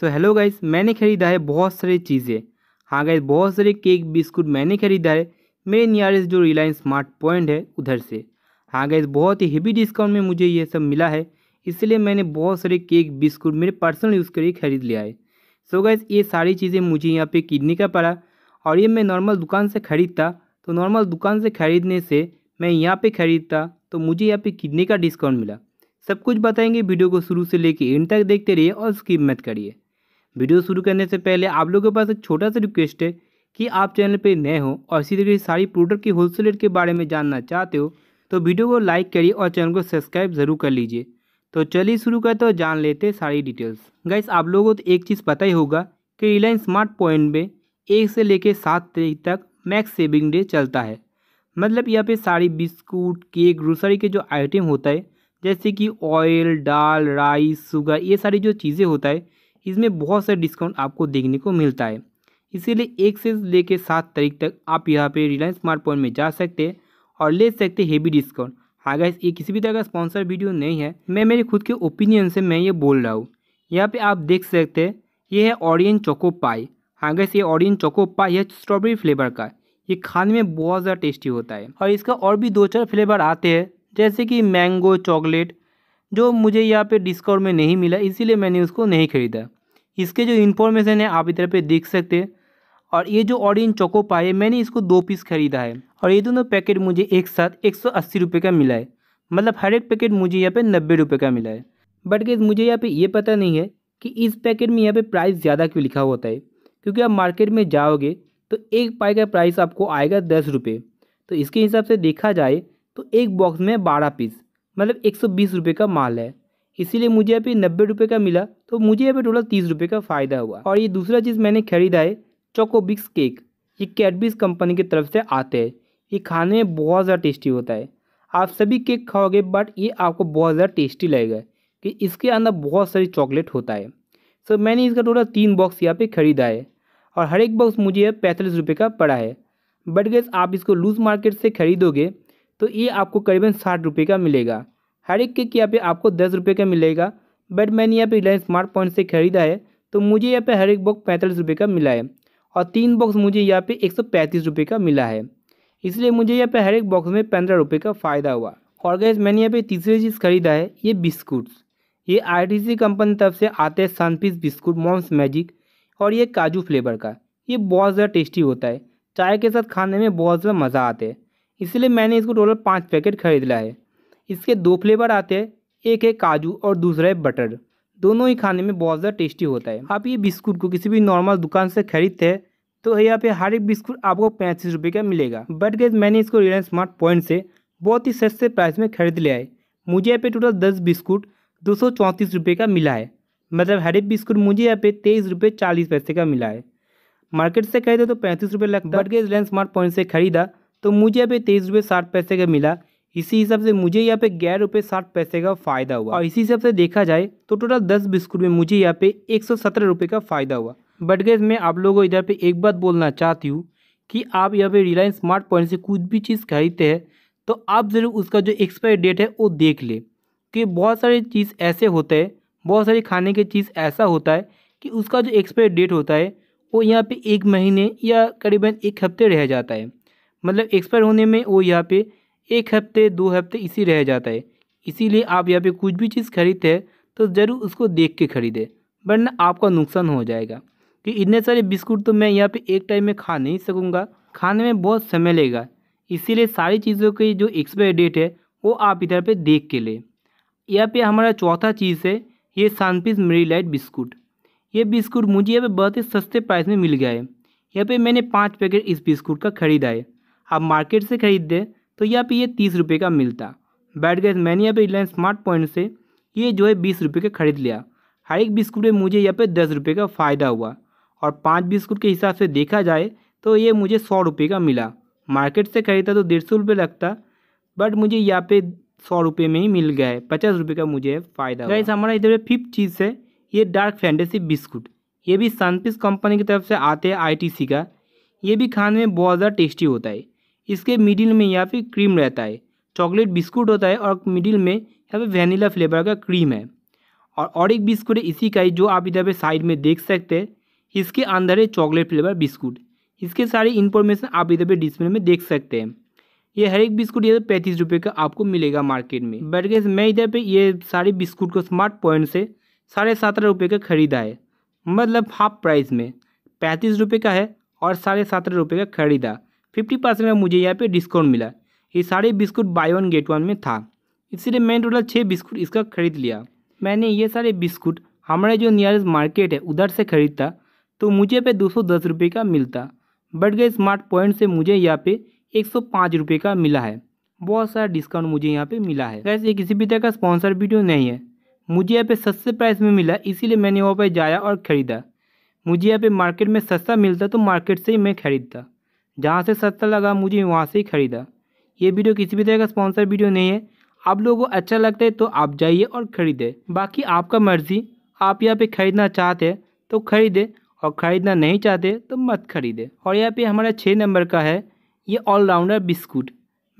so hello guys मैंने खरीदा है बहुत सारी चीज़ें हाँ गाइस बहुत सारे केक बिस्कुट मैंने खरीदा है मेरे नियरेस्ट जो रिलायंस स्मार्ट पॉइंट है उधर से हाँ गाइस बहुत ही हेवी डिस्काउंट में मुझे ये सब मिला है इसलिए मैंने बहुत सारे केक बिस्कुट मेरे पर्सनल यूज़ करके ख़रीद लिया है सो so ये सारी चीज़ें मुझे यहाँ पर किडने का पड़ा और ये मैं नॉर्मल दुकान से ख़रीदता तो नॉर्मल दुकान से ख़रीदने से मैं यहाँ पर ख़रीदता तो मुझे यहाँ पर किडनी का डिस्काउंट मिला सब कुछ बताएंगे वीडियो को शुरू से लेके एंड तक देखते रहिए और स्किप मत करिए वीडियो शुरू करने से पहले आप लोगों के पास एक छोटा सा रिक्वेस्ट है कि आप चैनल पर नए हो और इसी तरीके से सारी प्रोडक्ट की होलसेल रेट के बारे में जानना चाहते हो तो वीडियो को लाइक करिए और चैनल को सब्सक्राइब जरूर कर लीजिए तो चलिए शुरू करते और जान लेते सारी डिटेल्स गाइस आप लोगों को तो एक चीज़ पता ही होगा कि रिलायंस स्मार्ट पॉइंट में एक से लेकर सात तारीख तक मैक्स सेविंग डे चलता है मतलब यहाँ पे सारी बिस्कुट केक ग्रोसरी के जो आइटम होता है जैसे कि ऑयल दाल राइस शुगर ये सारी जो चीज़ें होता है इसमें बहुत सारे डिस्काउंट आपको देखने को मिलता है इसीलिए एक से लेकर सात तारीख तक आप यहाँ पे रिलायंस स्मार्ट पॉइंट में जा सकते हैं और ले सकते हेवी डिस्काउंट हाँ गाइस ये किसी भी तरह का स्पॉन्सर वीडियो नहीं है मैं मेरे खुद के ओपिनियन से मैं ये बोल रहा हूँ यहाँ पे आप देख सकते हैं ये है ऑरियन चोको पाई हाँ गैस ये ऑरियन चोको पाई है स्ट्रॉबेरी फ्लेवर का ये खाने में बहुत ज़्यादा टेस्टी होता है और इसका और भी दो चार फ्लेवर आते हैं जैसे कि मैंगो चॉकलेट जो मुझे यहाँ पे डिस्काउंट में नहीं मिला इसीलिए मैंने उसको नहीं ख़रीदा इसके जो इन्फॉर्मेशन है आप इधर पे देख सकते हैं और ये जो ऑरेंज चोको पाए मैंने इसको दो पीस खरीदा है और ये दोनों पैकेट मुझे एक साथ एक सौ अस्सी रुपये का मिला है मतलब हर एक पैकेट मुझे यहाँ पर नब्बे रुपये का मिला है बट गेज मुझे यहाँ पर ये पता नहीं है कि इस पैकेट में यहाँ पर प्राइस ज़्यादा क्यों लिखा होता है क्योंकि आप मार्केट में जाओगे तो एक पाई का प्राइस आपको आएगा दस रुपये तो इसके हिसाब से देखा जाए तो एक बॉक्स में बारह पीस मतलब एक सौ बीस रुपये का माल है इसीलिए मुझे यहाँ पे नब्बे रुपये का मिला तो मुझे यहाँ पे टोटल तीस रुपये का फ़ायदा हुआ और ये दूसरा चीज़ मैंने खरीदा है चोकोबिक्स केक ये कैडबिस कंपनी की तरफ से आते हैं ये खाने में बहुत ज़्यादा टेस्टी होता है आप सभी केक खाओगे बट ये आपको बहुत ज़्यादा टेस्टी लगेगा कि इसके अंदर बहुत सारी चॉकलेट होता है सो तो मैंने इसका टोटल तीन बॉक्स यहाँ पर ख़रीदा है और हर एक बॉक्स मुझे पैंतालीस रुपये का पड़ा है बट गैस आप इसको लूज़ मार्केट से खरीदोगे तो ये आपको करीबन साठ रुपये का मिलेगा हर एक केक यहाँ पे आपको दस रुपये का मिलेगा बट मैंने यहाँ पे रिलायंस स्मार्ट पॉइंट से खरीदा है तो मुझे यहाँ पे हर एक बॉक्स पैंतालीस रुपये का मिला है और तीन बॉक्स मुझे यहाँ पे एक सौ पैंतीस रुपये का मिला है इसलिए मुझे यहाँ पे हर एक बॉक्स में पंद्रह रुपये का फ़ायदा हुआ और गैस मैंने यहाँ पर तीसरी चीज़ खरीदा है ये बिस्कुट्स ये आई कंपनी तरफ से आते हैं सनपीस बिस्कुट मॉम्स मैजिक और ये काजू फ्लेवर का ये बहुत ज़्यादा टेस्टी होता है चाय के साथ खाने में बहुत ज़्यादा मज़ा आता है इसलिए मैंने इसको टोटल पाँच पैकेट खरीद लिया है इसके दो फ्लेवर आते हैं एक है काजू और दूसरा है बटर दोनों ही खाने में बहुत ज़्यादा टेस्टी होता है आप ये बिस्कुट को किसी भी नॉर्मल दुकान से खरीदते हैं तो यहाँ पे हर एक बिस्कुट आपको पैंतीस रुपये का मिलेगा बट गैस मैंने इसको रिलायंस स्मार्ट पॉइंट से बहुत ही सस्ते प्राइस में खरीद लिया है मुझे यहाँ पे टोटल दस बिस्कुट दो सौ चौंतीस रुपये का मिला है मतलब हर एक बिस्कुट मुझे यहाँ पे तेईस रुपये चालीस पैसे का मिला है मार्केट से खरीदा तो पैंतीस रुपये लगता बट गैस रिलायंस स्मार्ट पॉइंट से खरीदा तो मुझे यहाँ पे तेईस रुपये साठ पैसे का मिला इसी हिसाब से मुझे यहाँ पे ग्यारह रुपये साठ पैसे का फ़ायदा हुआ और इसी हिसाब से देखा जाए तो टोटल दस बिस्कुट में मुझे यहाँ पे एक सौ सत्रह रुपये का फ़ायदा हुआ बट गैस मैं आप लोगों को इधर पे एक बात बोलना चाहती हूँ कि आप यहाँ पे रिलायंस स्मार्ट पॉइंट से कुछ भी चीज़ खरीदते हैं तो आप ज़रूर उसका जो एक्सपायरी डेट है वो देख लें कि बहुत सारी चीज़ ऐसे होते हैं बहुत सारी खाने की चीज़ ऐसा होता है कि उसका जो एक्सपायरी डेट होता है वो यहाँ पे एक महीने या करीबन एक हफ्ते रह जाता है मतलब एक्सपायर होने में वो यहाँ पे एक हफ्ते दो हफ्ते इसी रह जाता है इसीलिए आप यहाँ पे कुछ भी चीज़ खरीदते हैं तो ज़रूर उसको देख के खरीदें वरना आपका नुकसान हो जाएगा कि इतने सारे बिस्कुट तो मैं यहाँ पे एक टाइम में खा नहीं सकूँगा खाने में बहुत समय लेगा इसीलिए सारी चीज़ों की जो एक्सपायर डेट है वो आप इधर पर देख के लें यहाँ पे हमारा चौथा चीज़ है ये सनपीस मेरी लाइट बिस्कुट ये बिस्कुट मुझे यहाँ पे बहुत ही सस्ते प्राइस में मिल गया है यहाँ पे मैंने पाँच पैकेट इस बिस्कुट का ख़रीदा है आप मार्केट से खरीदते तो यहाँ पे ये तीस रुपये का मिलता बैठ गए मैंने यहाँ पे रिलायंस स्मार्ट पॉइंट से ये जो है बीस रुपये का ख़रीद लिया हर एक बिस्कुट में मुझे यहाँ पे दस रुपये का फ़ायदा हुआ और पाँच बिस्कुट के हिसाब से देखा जाए तो ये मुझे सौ रुपये का मिला मार्केट से खरीदा तो डेढ़ सौ रुपये लगता बट मुझे यहाँ पे सौ रुपये में ही मिल गया है पचास रुपये का मुझे फ़ायदा गाइस हमारा इधर फिफ्थ चीज़ है ये डार्क फैंटेसी बिस्कुट ये भी सनपीस कंपनी की तरफ से आते हैं आई का ये भी खाने में बहुत ज़्यादा टेस्टी होता है इसके मिडिल में यहाँ पे क्रीम रहता है चॉकलेट बिस्कुट होता है और मिडिल में यहाँ पे वैनिला फ्लेवर का क्रीम है और और एक बिस्कुट है इसी का ही जो आप इधर पे साइड में देख सकते हैं इसके अंदर है चॉकलेट फ्लेवर बिस्कुट इसके सारी इन्फॉर्मेशन आप इधर पे डिस्प्ले में देख सकते हैं ये हर एक बिस्कुट ये पैंतीस रुपये का आपको मिलेगा मार्केट में बट गैस मैं इधर पर ये सारे बिस्कुट को स्मार्ट पॉइंट से साढ़े सत्रह रुपये का ख़रीदा है मतलब हाफ प्राइस में पैंतीस रुपये का है और साढ़े सत्रह रुपये का ख़रीदा फिफ्टी परसेंट में मुझे यहाँ पे डिस्काउंट मिला ये सारे biscuit buy one get one में था इसलिए मैंने टोटल छः बिस्कुट इसका खरीद लिया मैंने ये सारे बिस्कुट हमारे जो नियरेस्ट मार्केट है उधर से ख़रीदता तो मुझे पे दो सौ दस रुपये का मिलता बट गए स्मार्ट पॉइंट से मुझे यहाँ पे एक सौ पाँच रुपये का मिला है बहुत सारा डिस्काउंट मुझे यहाँ पे मिला है वैसे ये किसी भी तरह का स्पॉन्सर वीडियो नहीं है मुझे यहाँ पे सस्ते प्राइस में मिला इसीलिए मैंने वहाँ पे जाया और ख़रीदा मुझे यहाँ पे मार्केट में सस्ता मिलता तो मार्केट से ही मैं ख़रीदता जहाँ से सस्ता लगा मुझे वहाँ से ही ख़रीदा ये वीडियो किसी भी तरह का स्पॉन्सर वीडियो नहीं है आप लोगों को अच्छा लगता है तो आप जाइए और ख़रीदें बाकी आपका मर्ज़ी आप यहाँ पे ख़रीदना चाहते हैं तो ख़रीदें और ख़रीदना नहीं चाहते तो मत ख़रीदें और यहाँ पे हमारा छः नंबर का है ये ऑलराउंडर बिस्कुट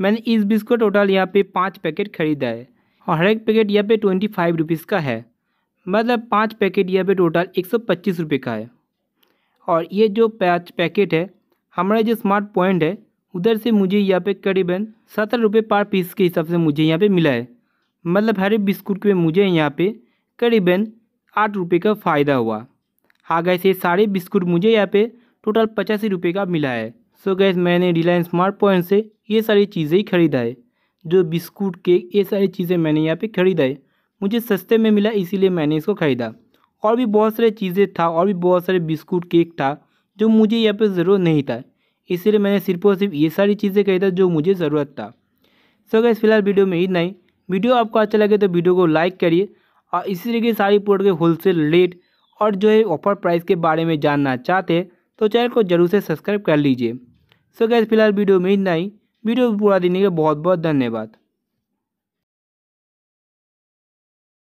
मैंने इस बिस्कुट टोटल यहाँ पे पाँच पैकेट ख़रीदा है और हर एक पैकेट यहाँ पे ट्वेंटी फाइव रुपीज़ का है मतलब पाँच पैकेट यहाँ पर टोटल एक सौ पच्चीस रुपये का है और ये जो पाँच पैकेट है हमारा जो स्मार्ट पॉइंट है उधर से मुझे यहाँ पे करीबन सत्रह रुपये पर पीस के हिसाब से मुझे यहाँ पे मिला है मतलब हरे बिस्कुट में मुझे यहाँ पे करीबन आठ रुपये का फ़ायदा हुआ हाँ गैस ये सारे बिस्कुट मुझे यहाँ पे टोटल पचासी रुपये का मिला है सो गैस मैंने रिलायंस स्मार्ट पॉइंट से ये सारी चीज़ें ख़रीदा है जो बिस्कुट केक ये सारी चीज़ें मैंने यहाँ पर ख़रीदा है मुझे सस्ते में मिला इसीलिए मैंने इसको ख़रीदा और भी बहुत सारी चीज़ें था और भी बहुत सारे बिस्कुट केक था जो मुझे यहाँ पे ज़रूरत नहीं था इसलिए मैंने सिर्फ और सिर्फ ये सारी चीज़ें कही था जो मुझे ज़रूरत था सो गैस फिलहाल वीडियो में इतना ही वीडियो आपको अच्छा लगे तो वीडियो को लाइक करिए और इसी तरीके सारी प्रोडक्ट के होलसेल रेट और जो है ऑफर प्राइस के बारे में जानना चाहते हैं तो चैनल को जरूर से सब्सक्राइब कर लीजिए सो गैस फिलहाल वीडियो में इतना ही वीडियो पूरा देने का बहुत बहुत धन्यवाद